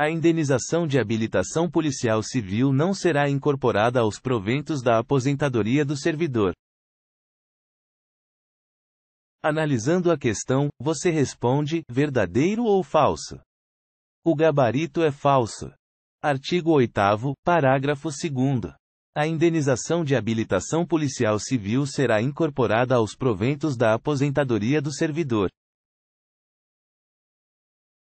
A indenização de habilitação policial civil não será incorporada aos proventos da aposentadoria do servidor. Analisando a questão, você responde: verdadeiro ou falso? O gabarito é falso. Artigo 8, parágrafo 2. A indenização de habilitação policial civil será incorporada aos proventos da aposentadoria do servidor.